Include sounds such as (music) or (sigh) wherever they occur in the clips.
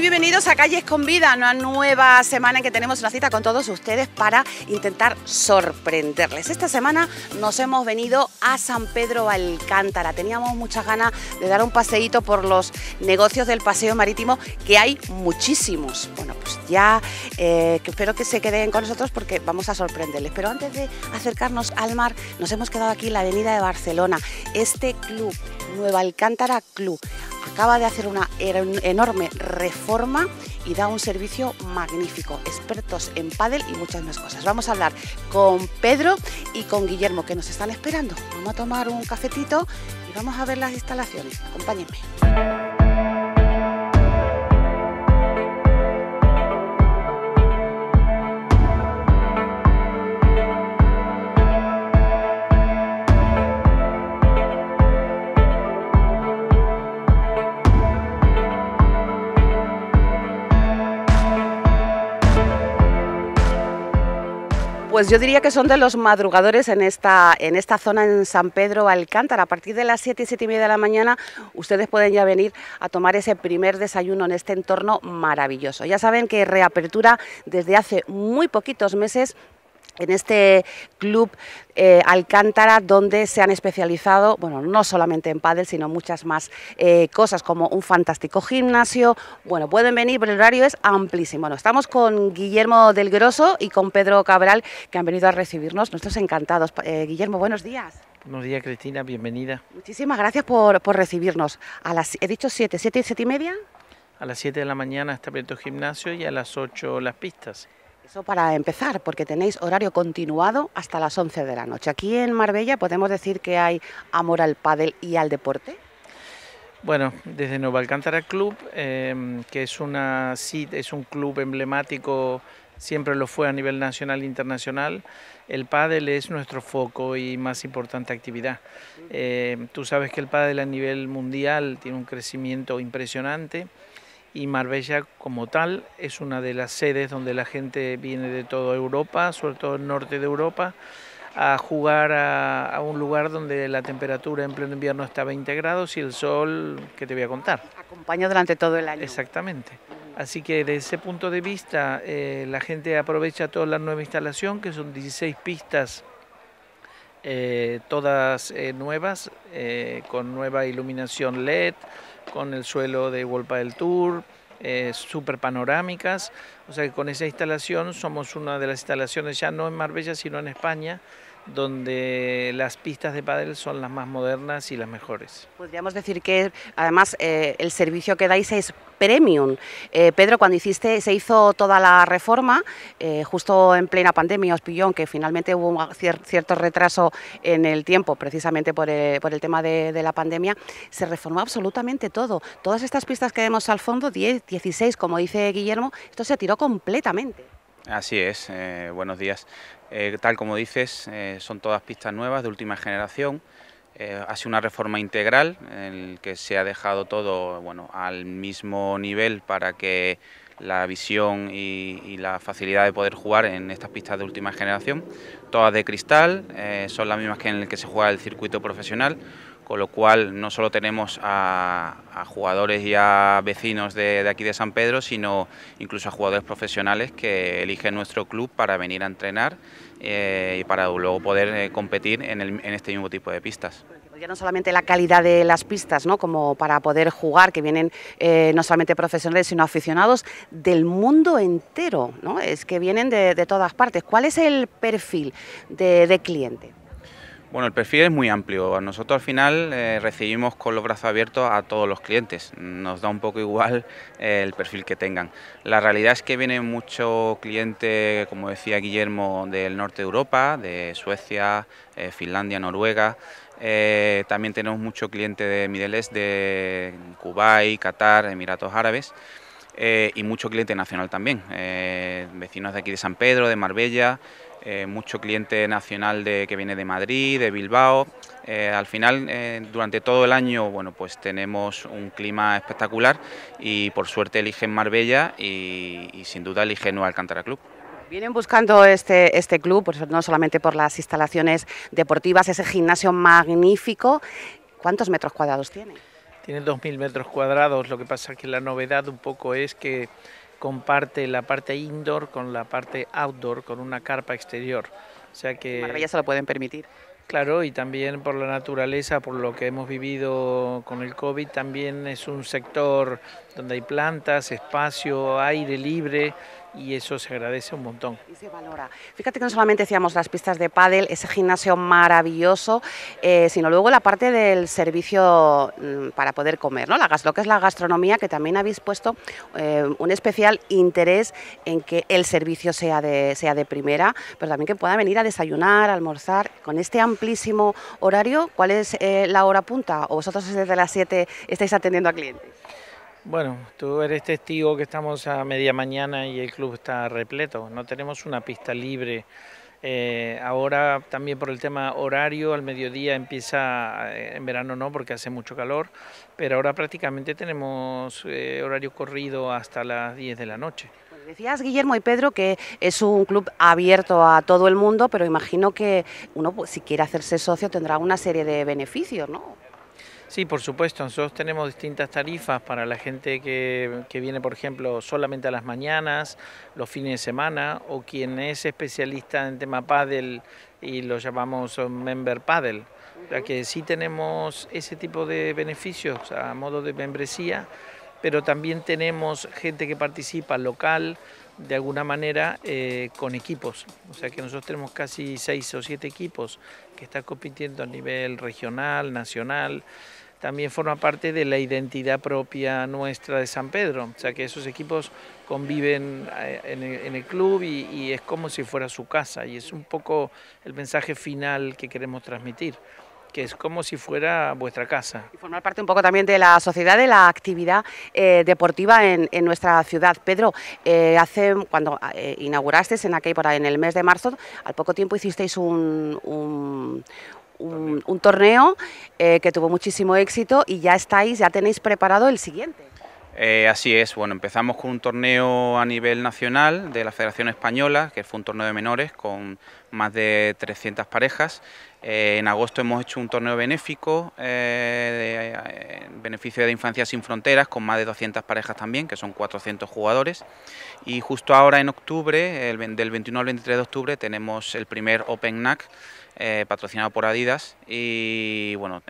bienvenidos a Calles con Vida, una nueva semana en que tenemos una cita con todos ustedes para intentar sorprenderles. Esta semana nos hemos venido a San Pedro Alcántara. Teníamos muchas ganas de dar un paseíto por los negocios del paseo marítimo, que hay muchísimos. Bueno, pues ya eh, espero que se queden con nosotros porque vamos a sorprenderles. Pero antes de acercarnos al mar, nos hemos quedado aquí en la avenida de Barcelona. Este club, Nueva Alcántara Club acaba de hacer una enorme reforma y da un servicio magnífico, expertos en pádel y muchas más cosas. Vamos a hablar con Pedro y con Guillermo que nos están esperando. Vamos a tomar un cafetito y vamos a ver las instalaciones. Acompáñenme. Pues yo diría que son de los madrugadores en esta, en esta zona, en San Pedro Alcántara. A partir de las 7 y 7 y media de la mañana, ustedes pueden ya venir a tomar ese primer desayuno en este entorno maravilloso. Ya saben que reapertura desde hace muy poquitos meses en este club eh, Alcántara, donde se han especializado, bueno, no solamente en pádel, sino muchas más eh, cosas, como un fantástico gimnasio. Bueno, pueden venir, pero el horario es amplísimo. Bueno, estamos con Guillermo del Grosso y con Pedro Cabral, que han venido a recibirnos. nuestros encantados. Eh, Guillermo, buenos días. Buenos días, Cristina, bienvenida. Muchísimas gracias por, recibirnos. A las, he dicho siete, siete y siete y media. A las siete de la mañana está abierto el gimnasio y a las ocho las pistas. Eso para empezar, porque tenéis horario continuado hasta las 11 de la noche. Aquí en Marbella podemos decir que hay amor al pádel y al deporte. Bueno, desde Nueva Alcántara Club, em, que es, una, es un club emblemático, siempre lo fue a nivel nacional e internacional, el pádel es nuestro foco y más importante actividad. Em, tú sabes que el pádel a nivel mundial tiene un crecimiento impresionante y Marbella como tal es una de las sedes donde la gente viene de toda Europa, sobre todo el norte de Europa, a jugar a, un lugar donde la temperatura en pleno invierno está a 20 grados y el sol, que te voy a contar. Acompaña durante todo el año. Exactamente. Así que desde ese punto de vista eh, la gente aprovecha toda la nueva instalación, que son 16 pistas eh, todas eh, nuevas, eh, con nueva iluminación LED, con el suelo de del Tour, super panorámicas. O sea que con esa instalación somos una de las instalaciones ya no en Marbella, sino en España, donde las pistas de pádel son las más modernas y las mejores. Podríamos decir que además eh, el servicio que dais es premium. Eh, Pedro, cuando hiciste, se hizo toda la reforma, eh, justo en plena pandemia os pilló, que finalmente hubo cierto retraso en el tiempo, precisamente por el, tema de, de, la pandemia, se reformó absolutamente todo. Todas estas pistas que vemos al fondo, 10, 16, como dice Guillermo, esto se tiró completamente. Así es, buenos días. Eh, tal como dices, eh, son todas pistas nuevas de última generación. Eh, ha sido una reforma integral en la que se ha dejado todo bueno, al mismo nivel para que la visión y, la facilidad de poder jugar en estas pistas de última generación. Todas de cristal, son las mismas que en el que se juega el circuito profesional, con lo cual no solo tenemos a, jugadores y a vecinos de, de, aquí de San Pedro, sino incluso a jugadores profesionales que eligen nuestro club para venir a entrenar eh, y para luego poder eh, competir en, este mismo tipo de pistas. Pues ya no solamente la calidad de las pistas, ¿no? como para poder jugar, que vienen eh, no solamente profesionales, sino aficionados del mundo entero, ¿no? es que vienen de, todas partes. ¿Cuál es el perfil de cliente? Bueno, el perfil es muy amplio. Nosotros al final eh, recibimos con los brazos abiertos a todos los clientes. Nos da un poco igual eh, el perfil que tengan. La realidad es que viene mucho cliente... como decía Guillermo, del norte de Europa, de Suecia, eh, Finlandia, Noruega. también tenemos mucho cliente de Middle de Kuwait, Qatar, Emiratos Árabes. y mucho cliente nacional también, vecinos de aquí de San Pedro, de Marbella, eh, mucho cliente nacional de, que viene de Madrid, de Bilbao. Eh, al final, eh, durante todo el año, bueno, pues tenemos un clima espectacular y por suerte eligen Marbella y, sin duda eligen Nueva Alcántara Club. Vienen buscando este, este club, eso pues, no solamente por las instalaciones deportivas, ese gimnasio magnífico. ¿Cuántos metros cuadrados tiene? Tiene 2.000 metros cuadrados, lo que pasa es que la novedad un poco es que comparte la parte indoor con la parte outdoor, con una carpa exterior. O sea que... se lo pueden permitir. Claro, y también por la naturaleza, por lo que hemos vivido con el COVID, también es un sector donde hay plantas, espacio, aire libre y eso se agradece un montón. Y se valora. Fíjate que no solamente decíamos las pistas de pádel, ese gimnasio maravilloso, eh, sino luego la parte del servicio mm, para poder comer, ¿no? La, lo que es la gastronomía, que también habéis puesto eh, un especial interés en que el servicio sea de, sea de primera, pero también que pueda venir a desayunar, a almorzar, con este amplísimo horario, ¿cuál es eh, la hora punta? ¿O vosotros desde las 7 estáis atendiendo a clientes? Bueno, tú eres testigo que estamos a media mañana y el club está repleto. No tenemos una pista libre. Eh, ahora también por el tema horario, al mediodía empieza, eh, en verano no porque hace mucho calor, pero ahora prácticamente tenemos eh, horario corrido hasta las 10 de la noche. Decías, Guillermo y Pedro, que es un club abierto a todo el mundo, pero imagino que uno, pues, si quiere hacerse socio, tendrá una serie de beneficios, ¿no? Sí, por supuesto, nosotros tenemos distintas tarifas para la gente que, viene, por ejemplo, solamente a las mañanas, los fines de semana, o quien es especialista en tema paddle y lo llamamos member paddle. O sea que sí tenemos ese tipo de beneficios a modo de membresía, pero también tenemos gente que participa local, de alguna manera eh, con equipos. O sea que nosotros tenemos casi seis o siete equipos que están compitiendo a nivel regional, nacional también forma parte de la identidad propia nuestra de San Pedro. O sea que esos equipos conviven eh, en el club y, es como si fuera su casa. Y es un poco el mensaje final que queremos transmitir que es como si fuera vuestra casa. Y formar parte un poco también de la sociedad, de la actividad eh, deportiva en, nuestra ciudad. Pedro, eh, cuando inaugurasteis en aquel, en el mes de marzo, al poco tiempo hicisteis un un, torneo eh, que tuvo muchísimo éxito y ya estáis, ya tenéis preparado el siguiente. Eh, así es, bueno, empezamos con un torneo a nivel nacional de la Federación Española, que fue un torneo de menores con más de 300 parejas. Eh, en agosto hemos hecho un torneo benéfico, de, beneficio de Infancia Sin Fronteras, con más de 200 parejas también, que son 400 jugadores. Y justo ahora en octubre, del 21 al 23 de octubre, tenemos el primer Open NAC, eh, patrocinado por Adidas y bueno,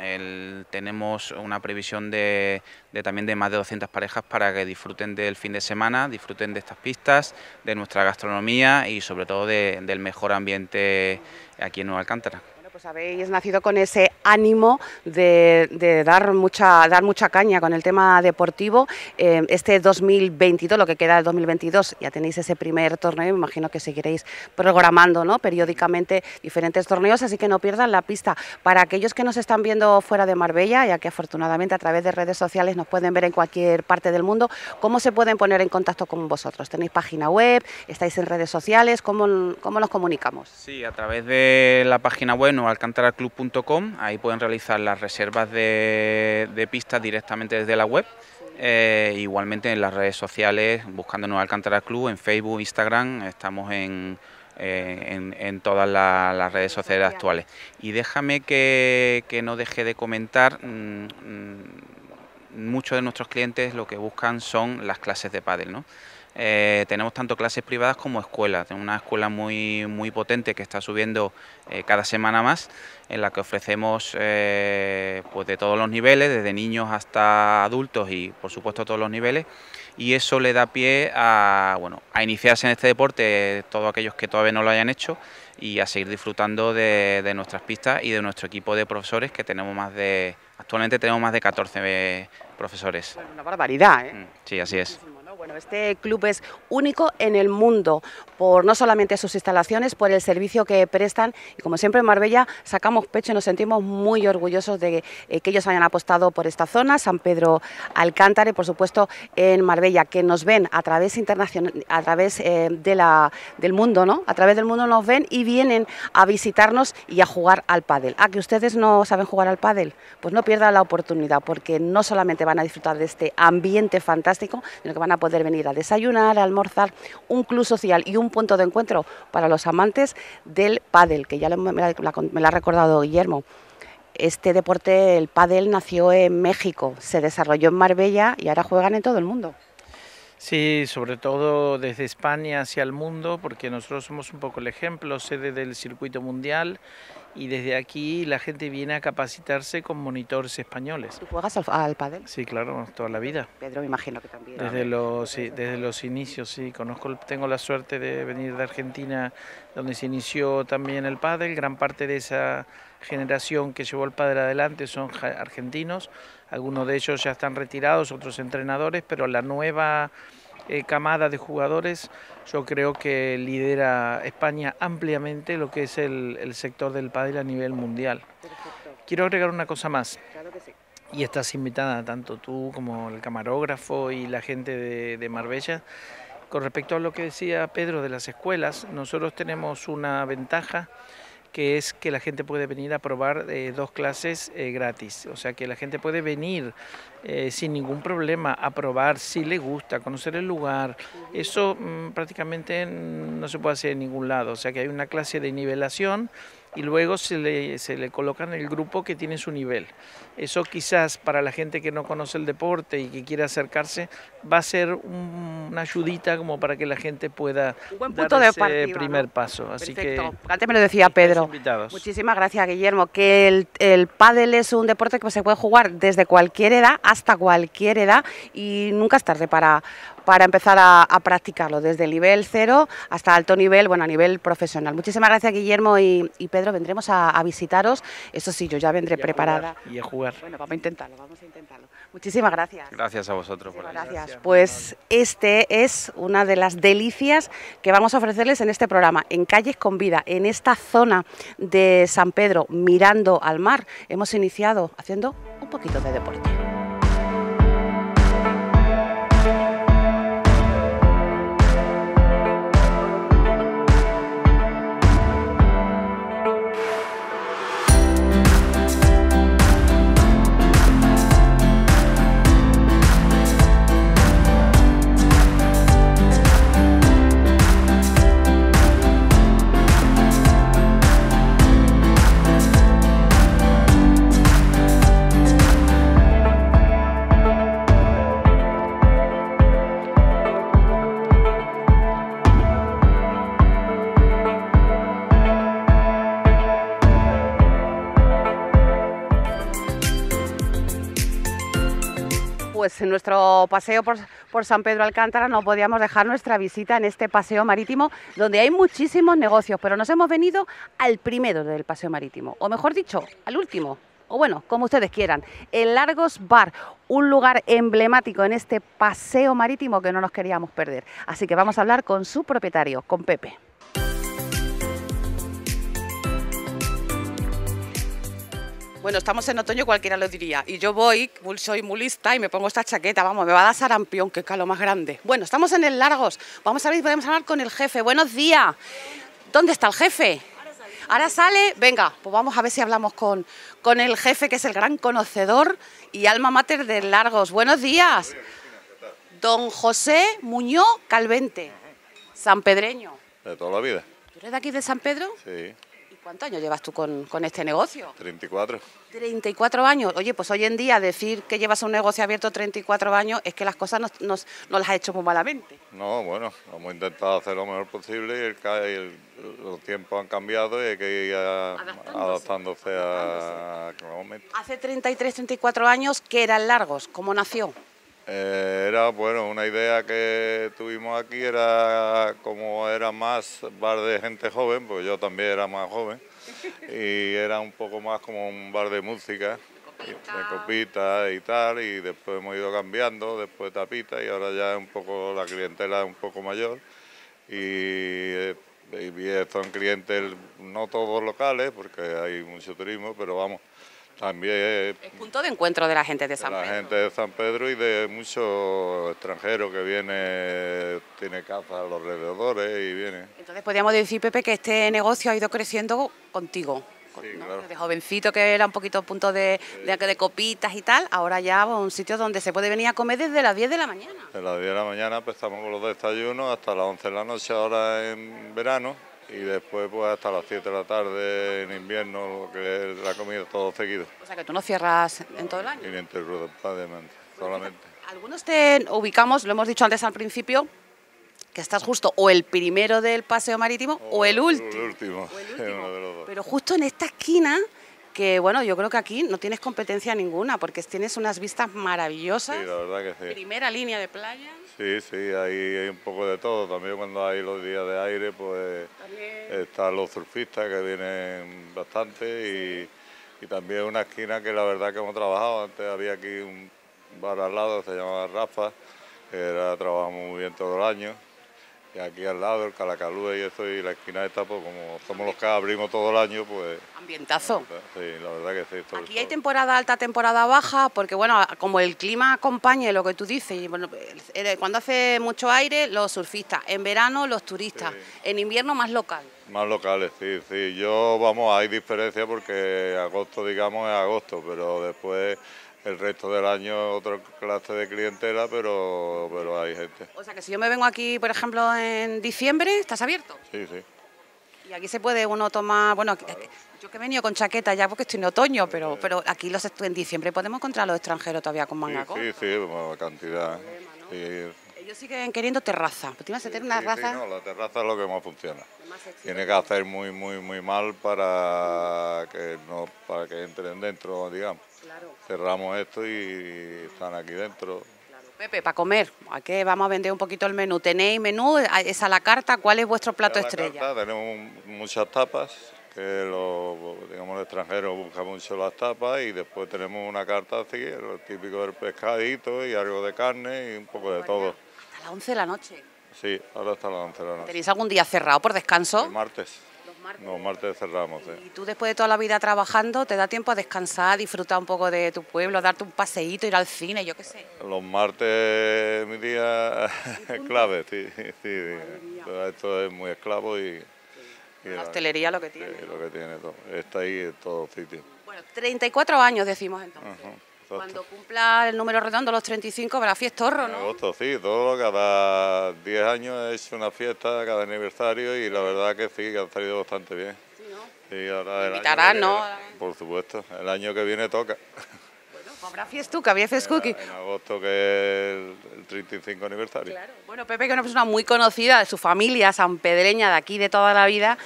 tenemos una previsión de, también de más de 200 parejas para que disfruten del fin de semana, disfruten de estas pistas, de nuestra gastronomía y sobre todo del mejor ambiente aquí en Nueva Alcántara pues habéis nacido con ese ánimo de, dar, mucha, dar mucha caña con el tema deportivo. Eh, este 2022, lo que queda del 2022, ya tenéis ese primer torneo, me imagino que seguiréis programando ¿no? periódicamente diferentes torneos, así que no pierdan la pista. Para aquellos que nos están viendo fuera de Marbella, ya que afortunadamente a través de redes sociales nos pueden ver en cualquier parte del mundo, ¿cómo se pueden poner en contacto con vosotros? ¿Tenéis página web? ¿Estáis en redes sociales? ¿Cómo, cómo nos comunicamos? Sí, a través de la página web alcantaraclub.com, ahí pueden realizar las reservas de, pistas directamente desde la web. Eh, igualmente en las redes sociales, buscándonos Alcántara Club, en Facebook, Instagram, estamos en, eh, todas las redes sociales actuales. Y déjame que, no deje de comentar, mm, mm, muchos de nuestros clientes lo que buscan son las clases de pádel, ¿no? Eh, tenemos tanto clases privadas como escuelas. Tenemos una escuela muy, muy potente que está subiendo eh, cada semana más, en la que ofrecemos eh, pues de todos los niveles, desde niños hasta adultos y por supuesto todos los niveles. Y eso le da pie a, bueno, a iniciarse en este deporte todos aquellos que todavía no lo hayan hecho y a seguir disfrutando de, nuestras pistas y de nuestro equipo de profesores que tenemos más de, actualmente tenemos más de 14 profesores. Una barbaridad, ¿eh? Mm, sí, así es. Bueno, este club es único en el mundo, por no solamente sus instalaciones, por el servicio que prestan. Y como siempre en Marbella sacamos pecho y nos sentimos muy orgullosos de eh, que ellos hayan apostado por esta zona, San Pedro Alcántara y por supuesto en Marbella, que nos ven a través, internacional, a través eh, de la, del mundo, ¿no? A través del mundo nos ven y vienen a visitarnos y a jugar al pádel. ¿A que ustedes no saben jugar al pádel? Pues no pierdan la oportunidad, porque no solamente van a disfrutar de este ambiente fantástico, sino que van a poder poder venir a desayunar, a almorzar, un club social y un punto de encuentro para los amantes del pádel, que ya me lo ha recordado Guillermo. Este deporte, el pádel, nació en México, se desarrolló en Marbella y ahora juegan en todo el mundo. Sí, sobre todo desde España hacia el mundo, porque nosotros somos un poco el ejemplo, sede del circuito mundial, y desde aquí la gente viene a capacitarse con monitores españoles. ¿Tú juegas al, pádel? Sí, claro, toda la vida. Pedro, me imagino que también. Desde los, desde los inicios, sí. Conozco, tengo la suerte de venir de Argentina, donde se inició también el pádel. Gran parte de esa generación que llevó el pádel adelante son argentinos algunos de ellos ya están retirados, otros entrenadores, pero la nueva eh, camada de jugadores yo creo que lidera España ampliamente lo que es el, sector del pádel a nivel mundial. Quiero agregar una cosa más. Y estás invitada tanto tú como el camarógrafo y la gente de, de Marbella. Con respecto a lo que decía Pedro de las escuelas, nosotros tenemos una ventaja que es que la gente puede venir a probar eh, dos clases eh, gratis. O sea que la gente puede venir eh, sin ningún problema a probar si le gusta, conocer el lugar. Eso mm, prácticamente no se puede hacer en ningún lado. O sea que hay una clase de nivelación y luego se le, se le coloca en el grupo que tiene su nivel. Eso quizás para la gente que no conoce el deporte y que quiere acercarse va a ser una ayudita como para que la gente pueda buen ese primer paso. Así que antes me lo decía Pedro. Muchísimas gracias Guillermo. Que el, el pádel es un deporte que se puede jugar desde cualquier edad hasta cualquier edad y nunca es tarde para para empezar a, practicarlo desde el nivel cero hasta alto nivel, bueno, a nivel profesional. Muchísimas gracias Guillermo y, Pedro, vendremos a, visitaros. Eso sí, yo ya vendré preparada. y a jugar. Bueno, vamos a intentarlo, vamos a intentarlo. Muchísimas gracias. Gracias a vosotros. Por gracias. Pues este es una de las delicias que vamos a ofrecerles en este programa, en Calles con Vida, en esta zona de San Pedro, mirando al mar. Hemos iniciado haciendo un poquito de deporte. Pues, en nuestro paseo por, por, San Pedro Alcántara no podíamos dejar nuestra visita en este paseo marítimo donde hay muchísimos negocios, pero nos hemos venido al primero del paseo marítimo, o mejor dicho, al último. O bueno, como ustedes quieran, el Largos Bar, un lugar emblemático en este paseo marítimo que no nos queríamos perder. Así que vamos a hablar con su propietario, con Pepe. Bueno, estamos en otoño, cualquiera lo diría. Y yo voy, soy mulista y me pongo esta chaqueta, vamos, me va a dar sarampión, que calo más grande. Bueno, estamos en el Largos. Vamos a ver si podemos hablar con el jefe. Buenos días. ¿Dónde está el jefe? Ahora sale, venga, pues vamos a ver si hablamos con, con el jefe, que es el gran conocedor y alma mater del Largos. Buenos días. Don José Muñoz Calvente, sanpedreño. De toda la vida. ¿Tú eres de aquí de San Pedro? Sí. ¿Cuántos años llevas tú con, este negocio? 34. 34 años. Oye, pues hoy en día decir que llevas un negocio abierto 34 años es que las cosas no, las has hecho muy malamente. No, bueno, hemos intentado hacer lo mejor posible y los tiempos han cambiado y hay que ir adaptándose, a, adaptándose. Hace 33, 34 años que eran largos. ¿Cómo nació? Eh, era, bueno, una idea que tuvimos aquí era como era más bar de gente joven, porque yo también era más joven, y era un poco más como un bar de música, de copitas y, copita y tal, y después hemos ido cambiando, después tapita, y ahora ya un poco la clientela es un poco mayor, y, eh, y son clientes no todos locales, porque hay mucho turismo, pero vamos, también eh, es punto de encuentro de la gente de San de la Pedro. gente de San Pedro y de muchos extranjeros que viene, tiene casa a los alrededores y viene. Entonces podríamos decir, Pepe, que este negocio ha ido creciendo contigo. Sí, De jovencito que era un poquito punto de, de, copitas y tal, ahora ya un sitio donde se puede venir a comer desde las 10 de la mañana. De las 10 de la mañana empezamos con los desayunos hasta las 11 de la noche ahora en verano y después pues hasta las 7 de la tarde en invierno, que la comida todo seguido. O sea que tú no cierras en todo el año. Ininterrumpidamente, solamente. Algunos te ubicamos, lo hemos dicho antes al principio, que estás justo o el primero del paseo marítimo o, el último. El (laughs) último, de los dos... Pero justo en esta esquina que bueno, yo creo que aquí no tienes competencia ninguna, porque tienes unas vistas maravillosas. Sí, la verdad que sí. Primera línea de playa. Sí, sí, ahí hay un poco de todo. También cuando hay los días de aire, pues están los surfistas que vienen bastante y, también una esquina que la verdad que hemos trabajado. Antes había aquí un bar al lado, se llamaba Rafa, que era, trabajamos muy bien todo el año aquí al lado el Calacalú y eso y la esquina esta, pues como somos los que abrimos todo el año, pues... Ambientazo. Sí, la verdad que sí. aquí hay temporada alta, temporada baja, porque bueno, como el clima acompañe lo que tú dices, bueno, cuando hace mucho aire, los surfistas, en verano los turistas, en invierno más local. Más locales, sí, sí. Yo, vamos, hay diferencia porque agosto, digamos, es agosto, pero después el resto del año otro clase de clientela, pero, pero hay gente. O sea que si yo me vengo aquí, por ejemplo, en diciembre, ¿estás abierto? Sí, sí. Y aquí se puede uno tomar, bueno, yo que he venido con chaqueta ya porque estoy en otoño, pero, pero aquí los en diciembre podemos encontrar a los extranjeros todavía con manga Sí, sí, sí cantidad. Ellos siguen queriendo terraza. una sí, no, la terraza es lo que más funciona. Tiene que hacer muy, muy, muy mal para que no, para que entren dentro, digamos cerramos esto y están aquí dentro. Pepe, para comer, qué vamos a vender un poquito el menú. ¿Tenéis menú? Ah, ¿Es la carta? ¿Cuál es vuestro plato a estrella? tenemos muchas tapas, que los, digamos, los extranjeros buscan mucho las tapas y después tenemos una carta así, lo típico del pescadito y algo de carne y un poco de todo. Hasta las 11 de la noche. Sí, ahora hasta las 11 de la noche. ¿Tenéis algún día cerrado por descanso? El martes. Los martes cerramos, Y eh. tú después de toda la vida trabajando, ¿te da tiempo a descansar, disfrutar un poco de tu pueblo, darte un paseíto, ir al cine, yo qué sé? Los martes mi día (laughs) clave, sí, sí. Esto es muy esclavo y... la hostelería lo que tiene. lo que tiene todo. Está ahí en todo sitio. Bueno, 34 años decimos entonces. Cuando cumpla el número redondo, los 35, habrá fiestorro, ¿no? agosto, sí, todo, cada 10 años es una fiesta, cada aniversario, y la verdad que sí, que han salido bastante bien. Sí, ¿no? ahora ¿no? Por supuesto, el año que viene toca. Pues habrá fiestuca, había cookie. En agosto que es el 35 aniversario. Claro. Bueno, Pepe, que es una persona muy conocida de su familia sanpedreña de aquí de toda la vida,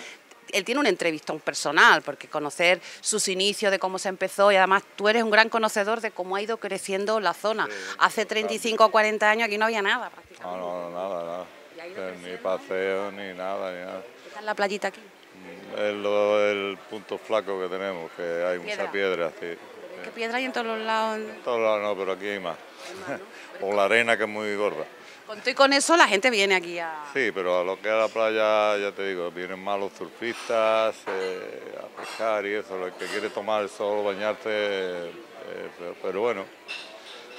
él tiene una entrevista, un personal, porque conocer sus inicios, de cómo se empezó, y además tú eres un gran conocedor de cómo ha ido creciendo la zona. Hace 35 o 40 años aquí no había nada prácticamente. No, no, nada, nada. Eh, ni paseo, ni nada, ni nada. ¿Qué la playita aquí? Mm, es el punto flaco que tenemos, que hay ¿Piedra? mucha piedra, ¿Qué piedra hay en todos los lados? En todos lados no, pero aquí hay más. (laughs) o la arena que es muy gorda. Con y con eso la gente viene aquí a... Sí, pero a lo que es la playa, ya te digo, vienen más los surfistas eh, a pescar y eso, lo que quiere tomar el sol, bañarse, eh, pero, bueno,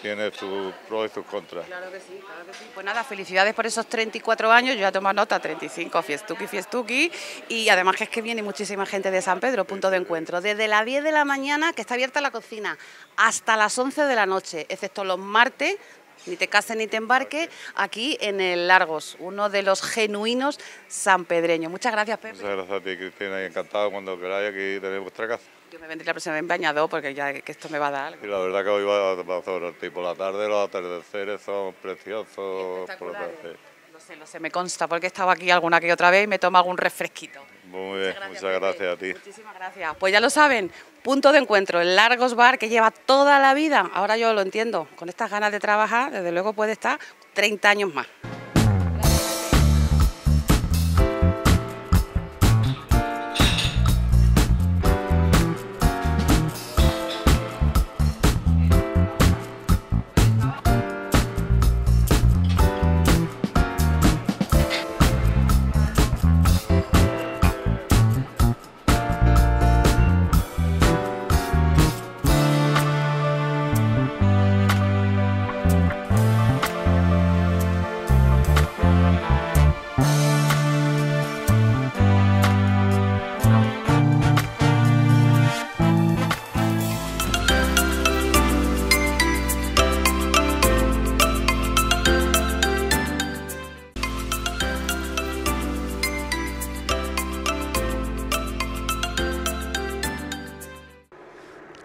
tiene sus pros y sus contras. Claro que sí, claro que sí. Pues nada, felicidades por esos 34 años, yo ya tomo nota, 35, fiestuki, fiestuki, y además que es que viene muchísima gente de San Pedro, punto de encuentro, desde las 10 de la mañana, que está abierta la cocina, hasta las 11 de la noche, excepto los martes, ni te case ni te embarque, aquí en el Largos, uno de los genuinos sanpedreños. Muchas gracias, Pepe. Muchas gracias a ti, Cristina, y encantado cuando queráis aquí tenéis vuestra casa. Yo me vendré la próxima vez bañado porque ya que esto me va a dar Y la verdad que hoy va a pasar el tipo, la tarde los atardeceres son preciosos. Por Lo sé, lo sé, me consta porque he estado aquí alguna que otra vez y me tomo algún refresquito. Muy bien, muchas gracias, a ti. Muchísimas gracias. Pues ya lo saben, punto de encuentro, el Largos Bar que lleva toda la vida, ahora yo lo entiendo, con estas ganas de trabajar, desde luego puede estar 30 años más.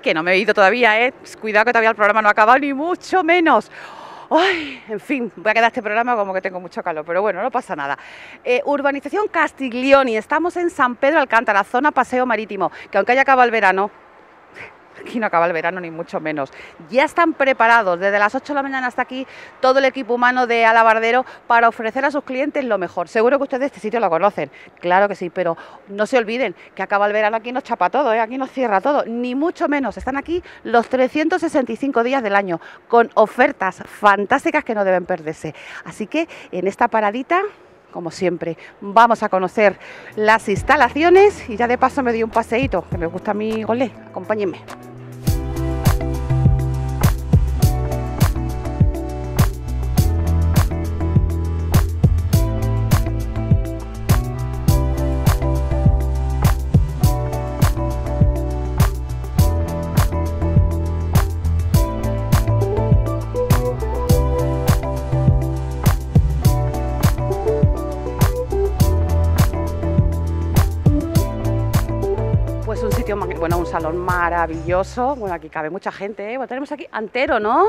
que no me he ido todavía, ¿eh? Pues cuidado que todavía el programa no ha acabado, ni mucho menos. Ay, en fin, voy a quedar este programa como que tengo mucho calor, pero bueno, no pasa nada. Eh, urbanización Castiglioni, estamos en San Pedro Alcántara, zona Paseo Marítimo, que aunque haya acabado el verano, aquí no acaba el verano ni mucho menos. Ya están preparados desde las 8 de la mañana hasta aquí todo el equipo humano de Alabardero para ofrecer a sus clientes lo mejor. Seguro que ustedes este sitio lo conocen, claro que sí, pero no se olviden que acaba el verano, aquí nos chapa todo, ¿eh? aquí nos cierra todo, ni mucho menos. Están aquí los 365 días del año con ofertas fantásticas que no deben perderse. Así que en esta paradita como siempre. Vamos a conocer las instalaciones y ya de paso me doy un paseíto, que me gusta a mi golé. Acompáñenme. salón maravilloso. Bueno, aquí cabe mucha gente. ¿eh? Bueno, tenemos aquí Antero, ¿no?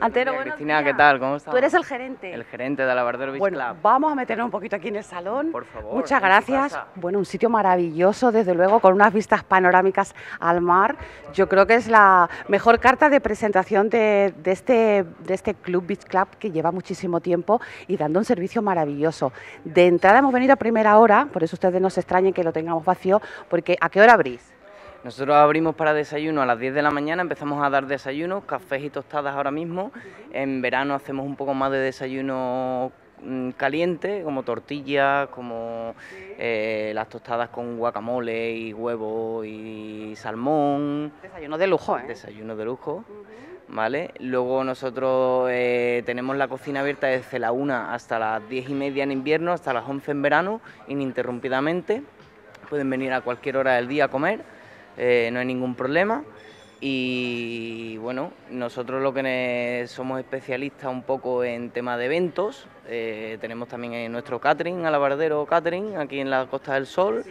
Antero, bueno. Cristina, ¿qué tal? ¿Cómo estás? Tú eres el gerente. El gerente de Alabardero Beach bueno, Vamos a meternos un poquito aquí en el salón. Por favor. Muchas gracias. Bueno, un sitio maravilloso, desde luego, con unas vistas panorámicas al mar. Yo creo que es la mejor carta de presentación este, de, este, club Beach Club que lleva muchísimo tiempo y dando un servicio maravilloso. De entrada hemos venido a primera hora, por eso ustedes no se extrañen que lo tengamos vacío, porque ¿a qué hora abrís? Nosotros abrimos para desayuno a las 10 de la mañana, empezamos a dar desayunos, cafés y tostadas ahora mismo. En verano hacemos un poco más de desayuno mm, caliente, como tortillas, como eh, las tostadas con guacamole y huevo y salmón. Desayuno de lujo, ¿eh? Desayuno de lujo. ¿Vale? Luego nosotros eh, tenemos la cocina abierta desde la 1 hasta las 10 y media en invierno, hasta las 11 en verano, ininterrumpidamente. Pueden venir a cualquier hora del día a comer. Eh, no hay ningún problema. Y bueno, nosotros lo que somos especialistas un poco en tema de eventos, eh, tenemos también nuestro catering, alabardero catering, aquí en la Costa del Sol.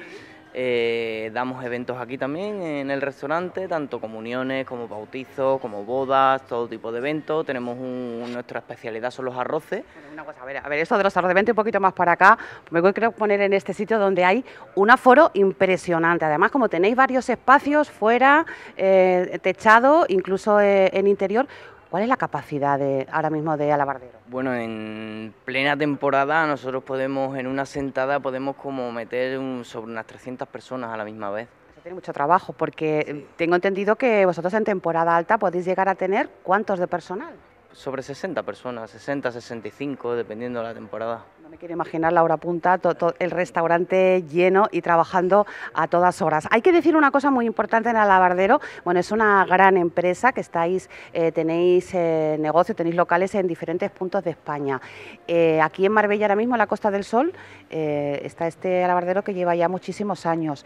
Eh, damos eventos aquí también en el restaurante, tanto comuniones como bautizos, como bodas, todo tipo de eventos. Tenemos un, nuestra especialidad son los arroces. una cosa, a ver, a esto de los arroces, vente un poquito más para acá. Me voy a poner en este sitio donde hay un aforo impresionante. Además, como tenéis varios espacios fuera, eh, techado, incluso eh, en interior, ¿Cuál es la capacidad de, ahora mismo de Alabardero? Bueno, en plena temporada nosotros podemos, en una sentada, podemos como meter un, sobre unas 300 personas a la misma vez. Eso tiene mucho trabajo, porque eh, tengo entendido que vosotros en temporada alta podéis llegar a tener cuántos de personal. Sobre 60 personas, 60, 65, dependiendo de la temporada me quiero imaginar la hora punta, todo el restaurante lleno y trabajando a todas horas. Hay que decir una cosa muy importante en Alabardero. Bueno, es una gran empresa que estáis, eh, tenéis eh, negocios, tenéis locales en diferentes puntos de España. Eh, aquí en Marbella ahora mismo, en la Costa del Sol, eh, está este Alabardero que lleva ya muchísimos años.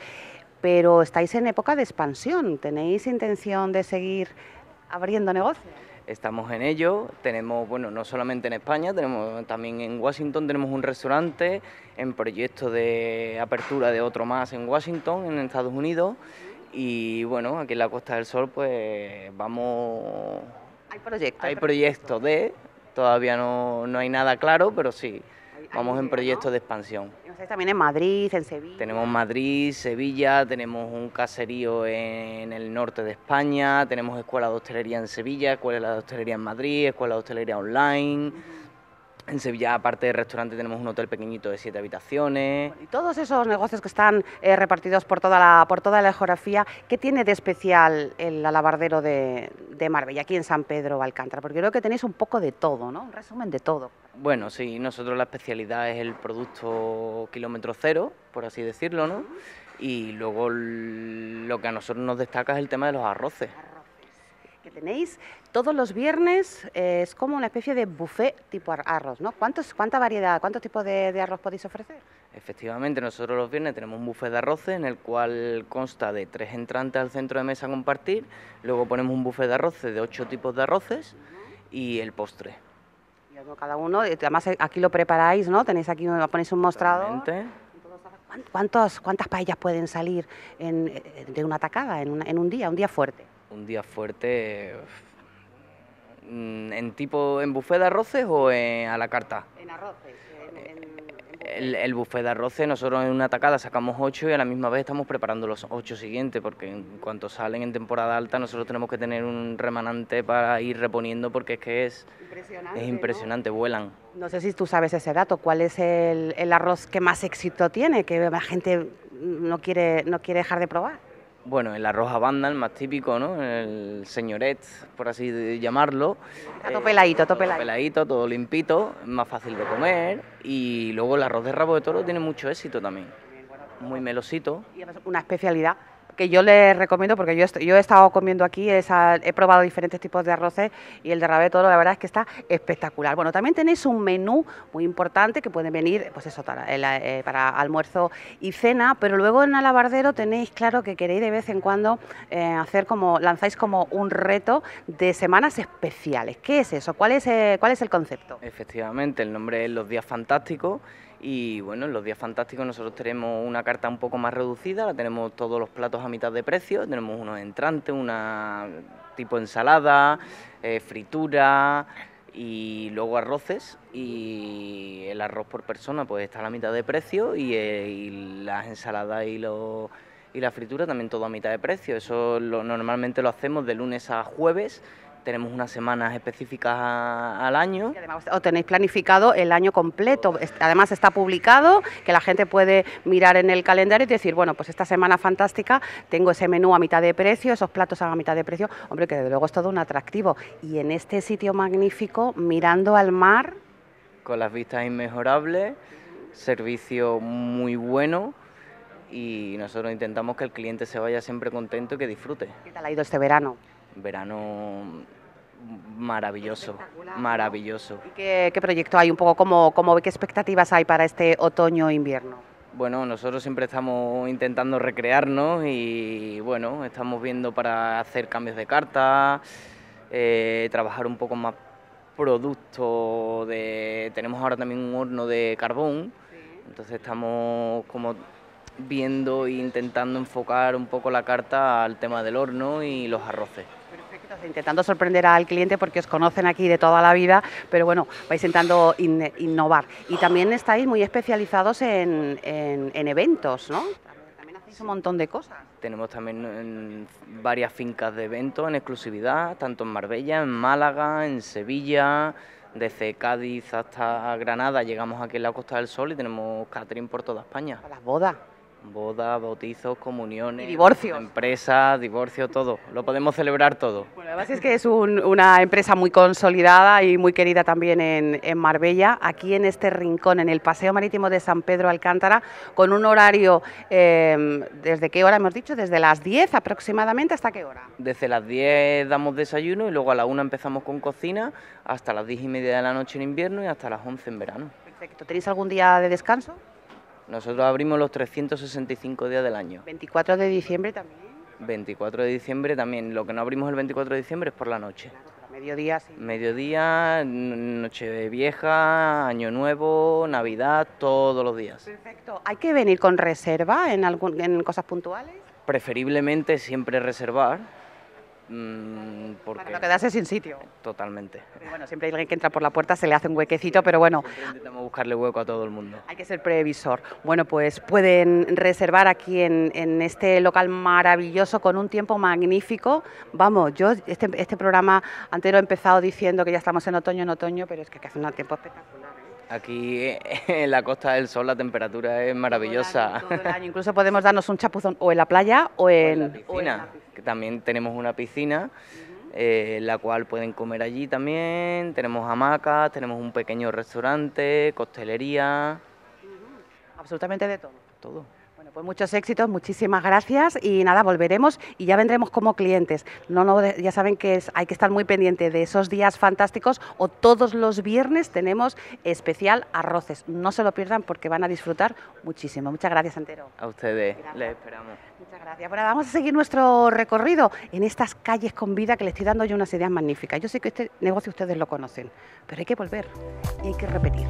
Pero estáis en época de expansión. ¿Tenéis intención de seguir abriendo negocios? estamos en ello. Tenemos, bueno, no solamente en España, tenemos también en Washington tenemos un restaurante en proyecto de apertura de otro más en Washington, en Estados Unidos. Y bueno, aquí en la Costa del Sol, pues vamos. Hay proyectos. Hay proyectos de. Todavía no hay nada claro, pero sí. Vamos en proyectos de expansión también en Madrid, en Sevilla. Tenemos Madrid, Sevilla, tenemos un caserío en el norte de España, tenemos escuela de hostelería en Sevilla, escuela de hostelería en Madrid, escuela de hostelería online. En Sevilla, aparte de restaurante, tenemos un hotel pequeñito de siete habitaciones. Y todos esos negocios que están eh, repartidos por toda, la, por toda la geografía, ¿qué tiene de especial el alabardero de, de Marbella, aquí en San Pedro Alcántara? Porque creo que tenéis un poco de todo, ¿no? Un resumen de todo. Bueno, sí, nosotros la especialidad es el producto kilómetro cero, por así decirlo, ¿no? Y luego lo que a nosotros nos destaca es el tema de los arroces. Que tenéis todos los viernes eh, es como una especie de buffet tipo arroz, ¿no? ¿Cuánta variedad, cuántos tipos de, de arroz podéis ofrecer? Efectivamente, nosotros los viernes tenemos un buffet de arroces en el cual consta de tres entrantes al centro de mesa a compartir, luego ponemos un buffet de arroces de ocho tipos de arroces y el postre cada uno, eh, además eh, aquí lo preparáis, ¿no? Tenéis aquí, ponéis un mostrado ¿Cuántos, ¿Cuántas paellas pueden salir en, eh, de una atacada en, en, un día, un día fuerte? Un día fuerte. Mm, ¿En tipo en buffet de arroces o en, a la carta? En arroces. En, el, el, buffet de arroces, nosotros en una tacada sacamos ocho y a la misma vez estamos preparando los ocho siguientes, porque en cuanto salen en temporada alta, nosotros tenemos que tener un remanente para ir reponiendo, porque es que es impresionante, es impresionante vuelan. No sé si tú sabes ese dato, ¿cuál es el, el arroz que más éxito tiene, que la gente no quiere, no quiere dejar de probar? Bueno, el arroz a Banda, el más típico, ¿no? El señoret, por así llamarlo. todo peladito, todo, todo limpito, más fácil de comer. Y luego el arroz de rabo de toro tiene mucho éxito también. Muy melosito. Y una especialidad que yo les recomiendo, porque yo, he estado comiendo aquí, he probado diferentes tipos de arroces y el de rabé todo, la verdad es que está espectacular. Bueno, también tenéis un menú muy importante que pueden venir, pues eso, eh, para, almuerzo y cena, pero luego en Alabardero tenéis claro que queréis de vez en cuando eh, hacer como, lanzáis como un reto de semanas especiales. ¿Qué es eso? ¿Cuál es, eh, ¿Cuál es el concepto? Efectivamente, el nombre es Los Días Fantásticos y bueno, en los días fantásticos nosotros tenemos una carta un poco más reducida, la tenemos todos los platos a mitad de precio, tenemos unos entrantes, una tipo ensalada, eh, fritura y luego arroces y el arroz por persona pues está a la mitad de precio y, eh, las ensaladas y y la fritura también todo a mitad de precio. Eso normalmente lo hacemos de lunes a jueves tenemos unas semanas específicas al año. Y además, o tenéis planificado el año completo. Además está publicado que la gente puede mirar en el calendario y decir, bueno, pues esta semana fantástica, tengo ese menú a mitad de precio, esos platos a mitad de precio. Hombre, que desde luego es todo un atractivo. Y en este sitio magnífico, mirando al mar. Con las vistas inmejorables, servicio muy bueno y nosotros intentamos que el cliente se vaya siempre contento y que disfrute. ¿Qué tal ha ido este verano? verano maravilloso, maravilloso. qué, proyecto hay un poco? ¿Cómo, cómo, ¿Qué expectativas hay para este otoño invierno? Bueno, nosotros siempre estamos intentando recrearnos y bueno, estamos viendo para hacer cambios de carta, eh, trabajar un poco más producto de... Tenemos ahora también un horno de carbón, entonces estamos como viendo e intentando enfocar un poco la carta al tema del horno y los arroces. Intentando sorprender al cliente porque os conocen aquí de toda la vida, pero bueno, vais intentando innovar. Y también estáis muy especializados en, en, en eventos, ¿no? un montón de cosas. Tenemos también varias fincas de eventos en exclusividad, tanto en Marbella, en Málaga, en Sevilla, desde Cádiz hasta Granada, llegamos aquí en la Costa del Sol y tenemos catering por toda España. Las bodas. ...boda, bautizos, comuniones, divorcios. empresas, divorcio, todo. Lo podemos celebrar todo. Bueno, además es que es una empresa muy consolidada y muy querida también en, Marbella, aquí en este rincón, en el Paseo Marítimo de San Pedro Alcántara, con un horario, em, ¿desde qué hora hemos dicho? Desde las 10 aproximadamente, ¿hasta qué hora? Desde las 10 damos desayuno y luego a la 1 empezamos con cocina, hasta las 10 y media de la noche en invierno y hasta las 11 en verano. Perfecto. ¿Tenéis algún día de descanso? Nosotros abrimos los 365 días del año. ¿24 de diciembre también? 24 de diciembre también. Lo que no abrimos el 24 de diciembre es por la noche. mediodía sí. Mediodía, noche vieja, año nuevo, navidad, todos los días. Perfecto. ¿Hay que venir con reserva en, algún, en cosas puntuales? Preferiblemente siempre reservar Mm, porque para no quedarse sin sitio. Totalmente. bueno, siempre hay alguien que entra por la puerta, se le hace un huequecito, pero bueno. Intentamos buscarle hueco a todo el mundo. Hay que ser previsor. Bueno, pues pueden reservar aquí en, este local maravilloso con un tiempo magnífico. Vamos, yo este, este programa antes he empezado diciendo que ya estamos en otoño, en otoño, pero es que hace un tiempo espectacular. Aquí (laughs) en la Costa del Sol la temperatura es maravillosa. Incluso podemos darnos un chapuzón o en la playa o en, la piscina. Que también tenemos una piscina, eh, la cual pueden comer allí también. Tenemos hamacas, tenemos un pequeño restaurante, costelería. Absolutamente de todo. Todo. Pues muchos éxitos, muchísimas gracias y nada, volveremos y ya vendremos como clientes. No, no, ya saben que hay que estar muy pendiente de esos días fantásticos o todos los viernes tenemos especial arroces. No se lo pierdan porque van a disfrutar muchísimo. Muchas gracias, Antero. A ustedes, les esperamos. Muchas gracias. Bueno, vamos a seguir nuestro recorrido en estas calles con vida que les estoy dando yo unas ideas magníficas. Yo sé que este negocio ustedes lo conocen, pero hay que volver y hay que repetir.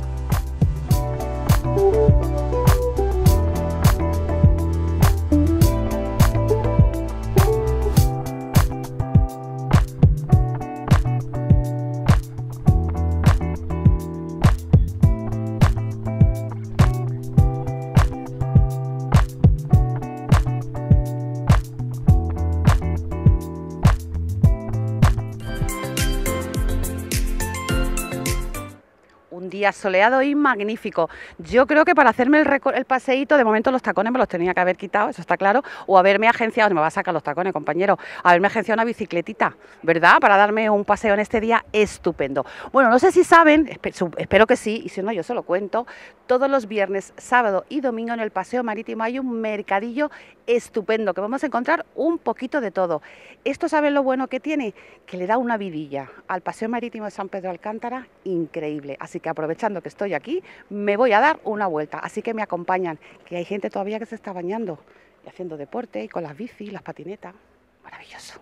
soleado y magnífico. Yo creo que para hacerme el, paseíto, de momento los tacones me los tenía que haber quitado, eso está claro, o haberme agenciado, me va a sacar los tacones, compañero, haberme agenciado una bicicletita, ¿verdad? Para darme un paseo en este día estupendo. Bueno, no sé si saben, espero que sí, y si no, yo se lo cuento, todos los viernes, sábado y domingo en el Paseo Marítimo hay un mercadillo estupendo, que vamos a encontrar un poquito de todo. Esto, ¿saben lo bueno que tiene? Que le da una vidilla al Paseo Marítimo de San Pedro Alcántara, increíble, así que aprovechen aprovechando que estoy aquí, me voy a dar una vuelta. Así que me acompañan, que hay gente todavía que se está bañando y haciendo deporte y con las bicis, las patinetas. Maravilloso.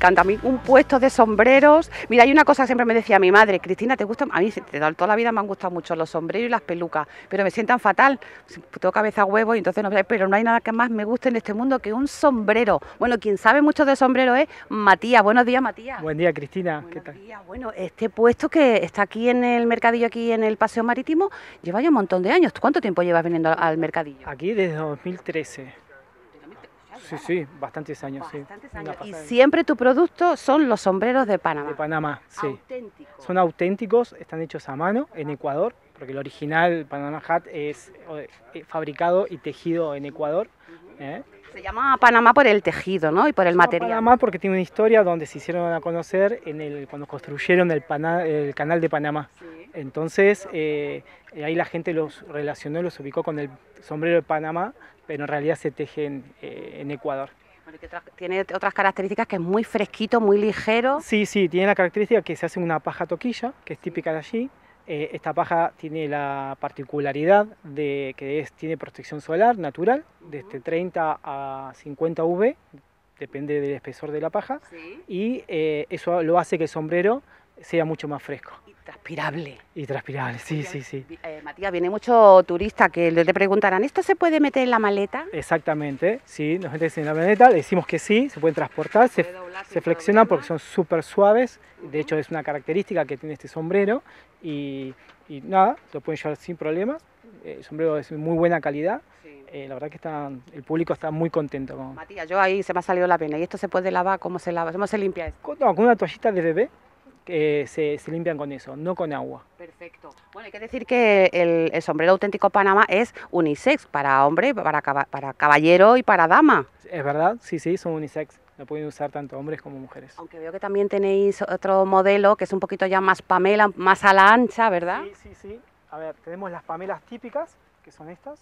encanta. A mí un puesto de sombreros. Mira, hay una cosa que siempre me decía mi madre, Cristina, ¿te gusta? A mí toda la vida me han gustado mucho los sombreros y las pelucas, pero me sientan fatal. Tengo cabeza huevo y entonces no pero no hay nada que más me guste en este mundo que un sombrero. Bueno, quien sabe mucho de sombrero es Matías. Buenos días, Matías. Buen día, Cristina. ¿Qué tal? Días. Bueno, este puesto que está aquí en el mercadillo, aquí en el Paseo Marítimo, lleva ya un montón de años. ¿Cuánto tiempo llevas viniendo al mercadillo? Aquí desde 2013. Sí, sí, bastantes años. Y siempre tu producto son los sombreros de Panamá. De Panamá, sí. Auténticos. Son auténticos, están hechos a mano en Ecuador, porque el original Panamá Hat es eh, fabricado y tejido en Ecuador. ¿eh? Se llama Panamá por el tejido, ¿no? Y por el material. Panamá porque tiene una historia donde se hicieron a conocer en el, cuando construyeron el, el canal de Panamá. Entonces, eh, ahí la gente los relacionó, los ubicó con el sombrero de Panamá pero en realidad se teje en, eh, Ecuador. tiene otras características que es muy fresquito, muy ligero. Sí, sí, tiene la característica que se hace una paja toquilla, que es típica de allí. Eh, esta paja tiene la particularidad de que es, tiene protección solar natural, desde 30 este a 50 V, depende del espesor de la paja, y eh, eso lo hace que el sombrero sea mucho más fresco. Y transpirable. Y transpirable, sí, sí, sí. Eh, Matías, viene mucho turista que le preguntarán, ¿esto se puede meter en la maleta? Exactamente, sí, nos meten en la maleta, decimos que sí, se pueden transportar, se, flexionan porque son súper suaves, de hecho es una característica que tiene este sombrero y, y nada, lo pueden llevar sin problemas, eh, el sombrero es de muy buena calidad. Eh, la verdad que está, el público está muy contento. Con... Matías, yo ahí se me ha salido la pena. ¿Y esto se puede lavar? ¿Cómo se lava? ¿Cómo se limpia esto? con una toallita de bebé se, limpian con eso, no con agua. Perfecto. Bueno, hay que decir que el, sombrero auténtico Panamá es unisex para hombre, para, para caballero y para dama. Es verdad, sí, sí, son unisex lo pueden usar tanto hombres como mujeres. Aunque veo que también tenéis otro modelo que es un poquito ya más pamela, más a la ancha, ¿verdad? Sí, sí, sí. A ver, tenemos las pamelas típicas, que son estas,